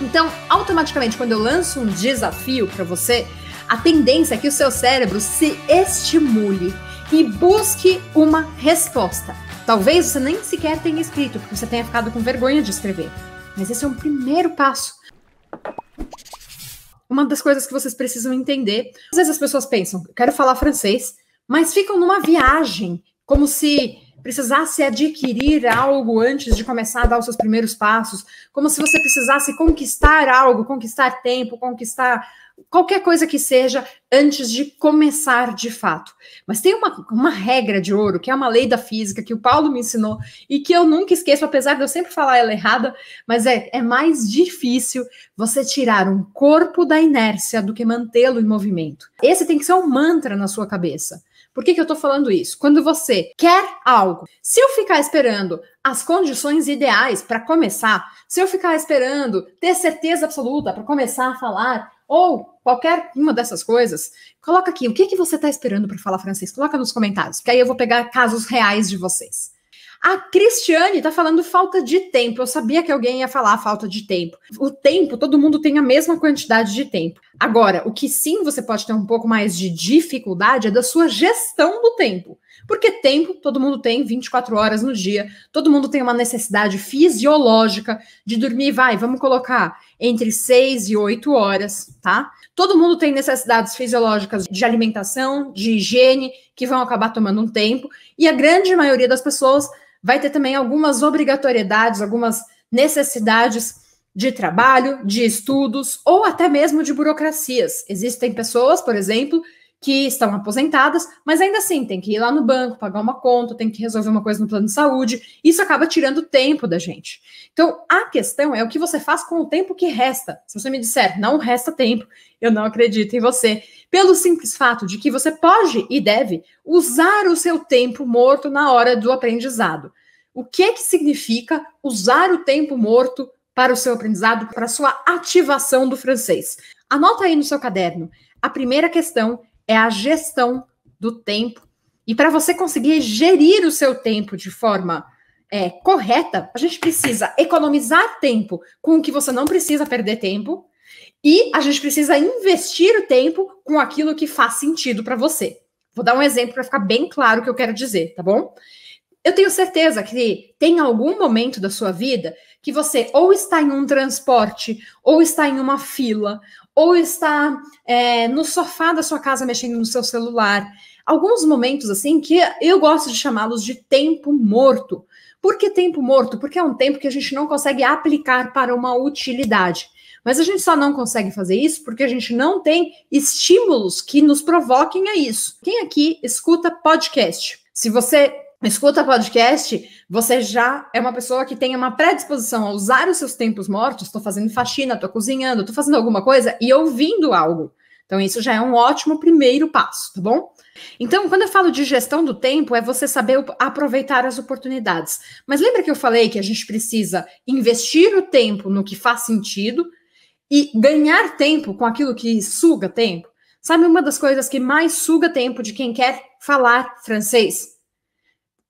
Então, automaticamente, quando eu lanço um desafio para você, a tendência é que o seu cérebro se estimule e busque uma resposta. Talvez você nem sequer tenha escrito, porque você tenha ficado com vergonha de escrever. Mas esse é um primeiro passo. Uma das coisas que vocês precisam entender: às vezes as pessoas pensam, eu quero falar francês, mas ficam numa viagem, como se precisasse adquirir algo antes de começar a dar os seus primeiros passos, como se você precisasse conquistar algo, conquistar tempo, conquistar qualquer coisa que seja antes de começar de fato. Mas tem uma, uma regra de ouro, que é uma lei da física, que o Paulo me ensinou e que eu nunca esqueço, apesar de eu sempre falar ela errada, mas é, é mais difícil você tirar um corpo da inércia do que mantê-lo em movimento. Esse tem que ser um mantra na sua cabeça. Por que, que eu estou falando isso? Quando você quer algo, se eu ficar esperando as condições ideais para começar, se eu ficar esperando ter certeza absoluta para começar a falar, ou qualquer uma dessas coisas, coloca aqui o que, que você está esperando para falar francês. Coloca nos comentários, que aí eu vou pegar casos reais de vocês. A Cristiane está falando falta de tempo. Eu sabia que alguém ia falar falta de tempo. O tempo, todo mundo tem a mesma quantidade de tempo. Agora, o que sim você pode ter um pouco mais de dificuldade é da sua gestão do tempo. Porque tempo, todo mundo tem 24 horas no dia, todo mundo tem uma necessidade fisiológica de dormir, vai, vamos colocar entre 6 e 8 horas, tá? Todo mundo tem necessidades fisiológicas de alimentação, de higiene, que vão acabar tomando um tempo, e a grande maioria das pessoas vai ter também algumas obrigatoriedades, algumas necessidades de trabalho, de estudos ou até mesmo de burocracias. Existem pessoas, por exemplo, que estão aposentadas, mas ainda assim tem que ir lá no banco, pagar uma conta, tem que resolver uma coisa no plano de saúde. Isso acaba tirando tempo da gente. Então, a questão é o que você faz com o tempo que resta. Se você me disser, não resta tempo, eu não acredito em você. Pelo simples fato de que você pode e deve usar o seu tempo morto na hora do aprendizado. O que que significa usar o tempo morto para o seu aprendizado, para a sua ativação do francês? Anota aí no seu caderno. A primeira questão é a gestão do tempo. E para você conseguir gerir o seu tempo de forma é, correta, a gente precisa economizar tempo com o que você não precisa perder tempo e a gente precisa investir o tempo com aquilo que faz sentido para você. Vou dar um exemplo para ficar bem claro o que eu quero dizer, tá bom? Eu tenho certeza que tem algum momento da sua vida que você ou está em um transporte, ou está em uma fila, ou está é, no sofá da sua casa mexendo no seu celular. Alguns momentos assim que eu gosto de chamá-los de tempo morto. Por que tempo morto? Porque é um tempo que a gente não consegue aplicar para uma utilidade. Mas a gente só não consegue fazer isso porque a gente não tem estímulos que nos provoquem a isso. Quem aqui escuta podcast? Se você escuta podcast, você já é uma pessoa que tem uma predisposição a usar os seus tempos mortos, estou fazendo faxina, estou cozinhando, estou fazendo alguma coisa e ouvindo algo. Então, isso já é um ótimo primeiro passo, tá bom? Então, quando eu falo de gestão do tempo, é você saber aproveitar as oportunidades. Mas lembra que eu falei que a gente precisa investir o tempo no que faz sentido e ganhar tempo com aquilo que suga tempo? Sabe uma das coisas que mais suga tempo de quem quer falar francês?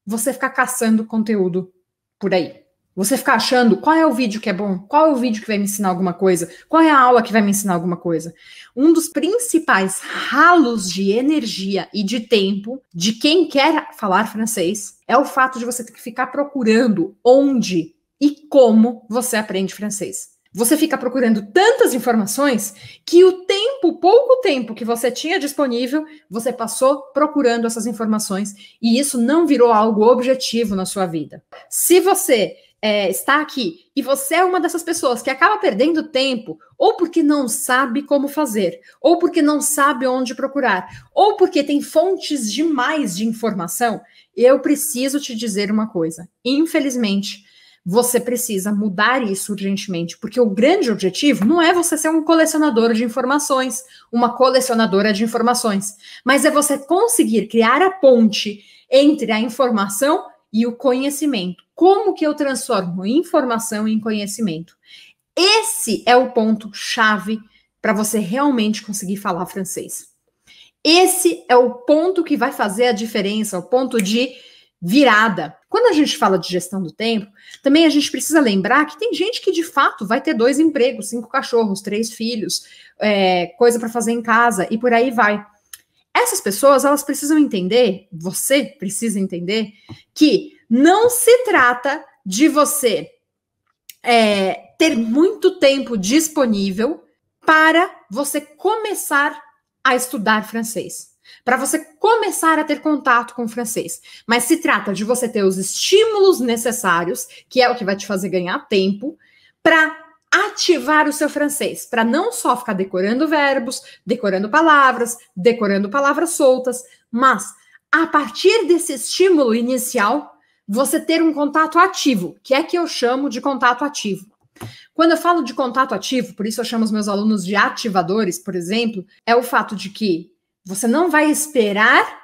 você ficar caçando conteúdo por aí. Você ficar achando qual é o vídeo que é bom, qual é o vídeo que vai me ensinar alguma coisa, qual é a aula que vai me ensinar alguma coisa. Um dos principais ralos de energia e de tempo de quem quer falar francês é o fato de você ter que ficar procurando onde e como você aprende francês. Você fica procurando tantas informações que o tempo, pouco tempo que você tinha disponível, você passou procurando essas informações e isso não virou algo objetivo na sua vida. Se você é, está aqui e você é uma dessas pessoas que acaba perdendo tempo, ou porque não sabe como fazer, ou porque não sabe onde procurar, ou porque tem fontes demais de informação, eu preciso te dizer uma coisa. Infelizmente, você precisa mudar isso urgentemente, porque o grande objetivo não é você ser um colecionador de informações, uma colecionadora de informações, mas é você conseguir criar a ponte entre a informação e o conhecimento. Como que eu transformo informação em conhecimento? Esse é o ponto chave para você realmente conseguir falar francês. Esse é o ponto que vai fazer a diferença, o ponto de virada. Quando a gente fala de gestão do tempo, também a gente precisa lembrar que tem gente que de fato vai ter dois empregos, cinco cachorros, três filhos, é, coisa para fazer em casa e por aí vai. Essas pessoas elas precisam entender, você precisa entender que não se trata de você é, ter muito tempo disponível para você começar a estudar francês para você começar a ter contato com o francês. Mas se trata de você ter os estímulos necessários, que é o que vai te fazer ganhar tempo, para ativar o seu francês, para não só ficar decorando verbos, decorando palavras, decorando palavras soltas, mas a partir desse estímulo inicial, você ter um contato ativo, que é que eu chamo de contato ativo. Quando eu falo de contato ativo, por isso eu chamo os meus alunos de ativadores, por exemplo, é o fato de que você não vai esperar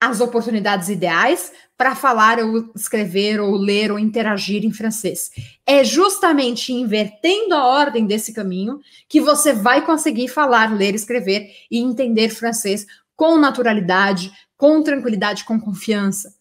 as oportunidades ideais para falar ou escrever ou ler ou interagir em francês. É justamente invertendo a ordem desse caminho que você vai conseguir falar, ler, escrever e entender francês com naturalidade, com tranquilidade, com confiança.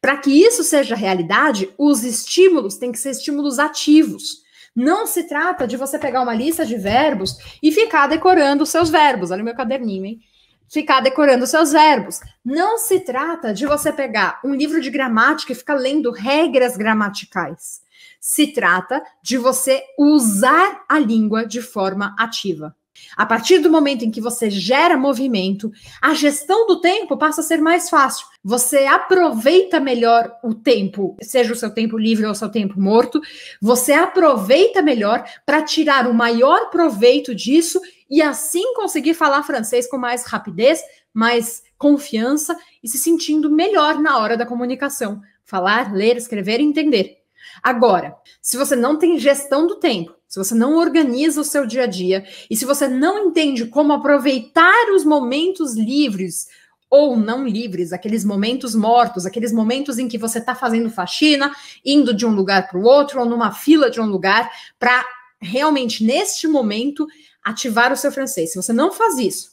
Para que isso seja realidade, os estímulos têm que ser estímulos ativos. Não se trata de você pegar uma lista de verbos e ficar decorando os seus verbos. Olha o meu caderninho, hein? ficar decorando seus verbos. Não se trata de você pegar um livro de gramática e ficar lendo regras gramaticais. Se trata de você usar a língua de forma ativa. A partir do momento em que você gera movimento, a gestão do tempo passa a ser mais fácil. Você aproveita melhor o tempo, seja o seu tempo livre ou o seu tempo morto, você aproveita melhor para tirar o maior proveito disso e assim conseguir falar francês com mais rapidez, mais confiança e se sentindo melhor na hora da comunicação. Falar, ler, escrever e entender. Agora, se você não tem gestão do tempo, se você não organiza o seu dia a dia e se você não entende como aproveitar os momentos livres ou não livres, aqueles momentos mortos, aqueles momentos em que você está fazendo faxina, indo de um lugar para o outro ou numa fila de um lugar para realmente, neste momento, ativar o seu francês. Se você não faz isso,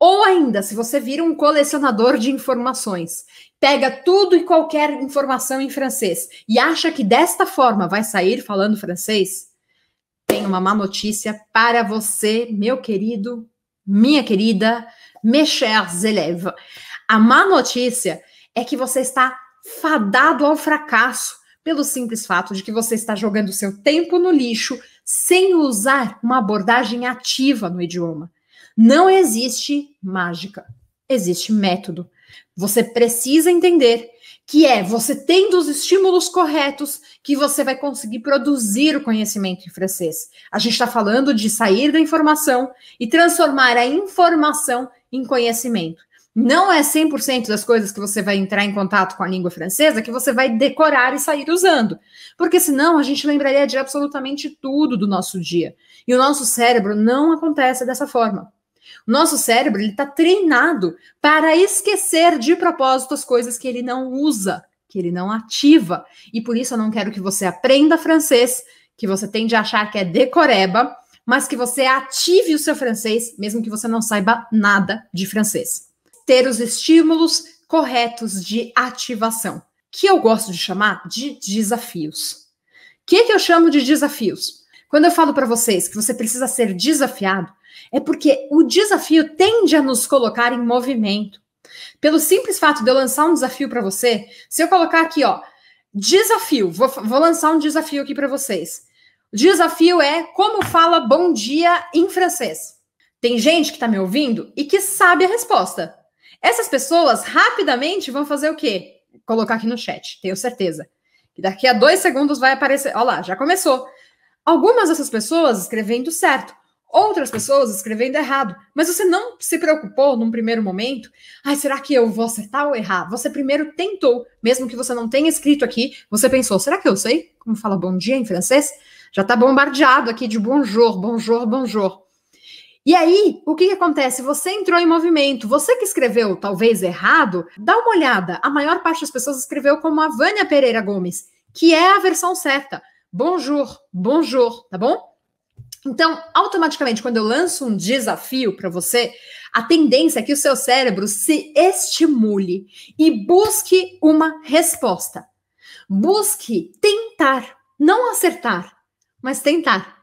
ou ainda, se você vira um colecionador de informações, pega tudo e qualquer informação em francês e acha que desta forma vai sair falando francês, tem uma má notícia para você, meu querido, minha querida, mes chers élèves. A má notícia é que você está fadado ao fracasso, pelo simples fato de que você está jogando seu tempo no lixo sem usar uma abordagem ativa no idioma. Não existe mágica, existe método. Você precisa entender que é você tendo os estímulos corretos que você vai conseguir produzir o conhecimento em francês. A gente está falando de sair da informação e transformar a informação em conhecimento. Não é 100% das coisas que você vai entrar em contato com a língua francesa que você vai decorar e sair usando. Porque senão a gente lembraria de absolutamente tudo do nosso dia. E o nosso cérebro não acontece dessa forma. O nosso cérebro está treinado para esquecer de propósito as coisas que ele não usa, que ele não ativa. E por isso eu não quero que você aprenda francês, que você tende a achar que é decoreba, mas que você ative o seu francês, mesmo que você não saiba nada de francês ter os estímulos corretos de ativação, que eu gosto de chamar de desafios. O que, que eu chamo de desafios? Quando eu falo para vocês que você precisa ser desafiado, é porque o desafio tende a nos colocar em movimento. Pelo simples fato de eu lançar um desafio para você, se eu colocar aqui, ó, desafio, vou, vou lançar um desafio aqui para vocês. O desafio é como fala bom dia em francês. Tem gente que está me ouvindo e que sabe a resposta. Essas pessoas rapidamente vão fazer o quê? Colocar aqui no chat, tenho certeza. que daqui a dois segundos vai aparecer. Olha lá, já começou. Algumas dessas pessoas escrevendo certo, outras pessoas escrevendo errado. Mas você não se preocupou num primeiro momento? Ai, será que eu vou acertar ou errar? Você primeiro tentou, mesmo que você não tenha escrito aqui, você pensou, será que eu sei como fala bom dia em francês? Já está bombardeado aqui de bonjour, bonjour, bonjour. E aí, o que, que, acontece? Você entrou em movimento, você que escreveu, talvez errado, dá uma olhada. A maior parte das pessoas escreveu como a Vânia Pereira Gomes, que é a versão certa. Bonjour, bonjour, tá bom? Então, automaticamente, quando eu lanço um desafio para você, a tendência é que o seu cérebro se estimule e busque uma resposta. Busque tentar, não acertar, mas tentar.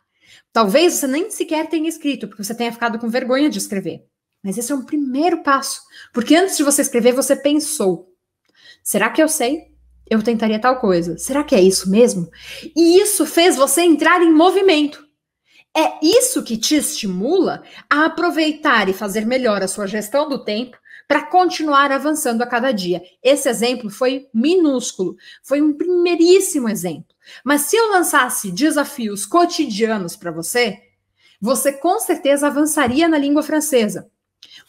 Talvez você nem sequer tenha escrito, porque você tenha ficado com vergonha de escrever. Mas esse é um primeiro passo, porque antes de você escrever, você pensou: será que eu sei? Eu tentaria tal coisa. Será que é isso mesmo? E isso fez você entrar em movimento. É isso que te estimula a aproveitar e fazer melhor a sua gestão do tempo para continuar avançando a cada dia. Esse exemplo foi minúsculo, foi um primeiríssimo exemplo. Mas se eu lançasse desafios cotidianos para você, você com certeza avançaria na língua francesa.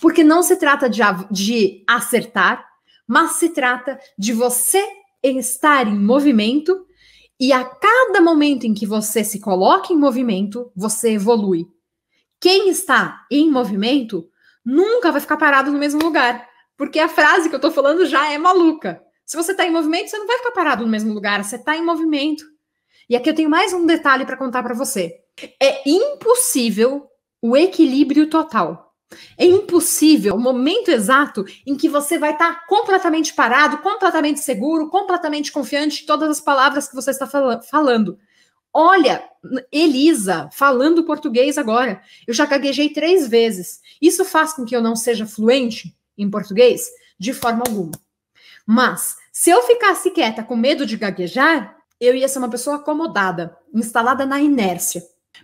Porque não se trata de, de acertar, mas se trata de você estar em movimento e a cada momento em que você se coloca em movimento, você evolui. Quem está em movimento nunca vai ficar parado no mesmo lugar, porque a frase que eu estou falando já é maluca. Se você está em movimento, você não vai ficar parado no mesmo lugar, você está em movimento. E aqui eu tenho mais um detalhe para contar para você. É impossível o equilíbrio total. É impossível o momento exato em que você vai estar tá completamente parado, completamente seguro, completamente confiante de todas as palavras que você está falando. Olha, Elisa, falando português agora, eu já gaguejei três vezes. Isso faz com que eu não seja fluente em português? De forma alguma. Mas se eu ficasse quieta com medo de gaguejar, eu ia ser uma pessoa acomodada, instalada na inércia.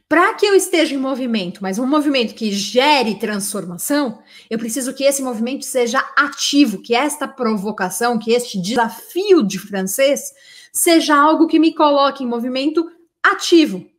Para que eu esteja em movimento, mas um movimento que gere transformação, eu preciso que esse movimento seja ativo, que esta provocação, que este desafio de francês seja algo que me coloque em movimento ativo,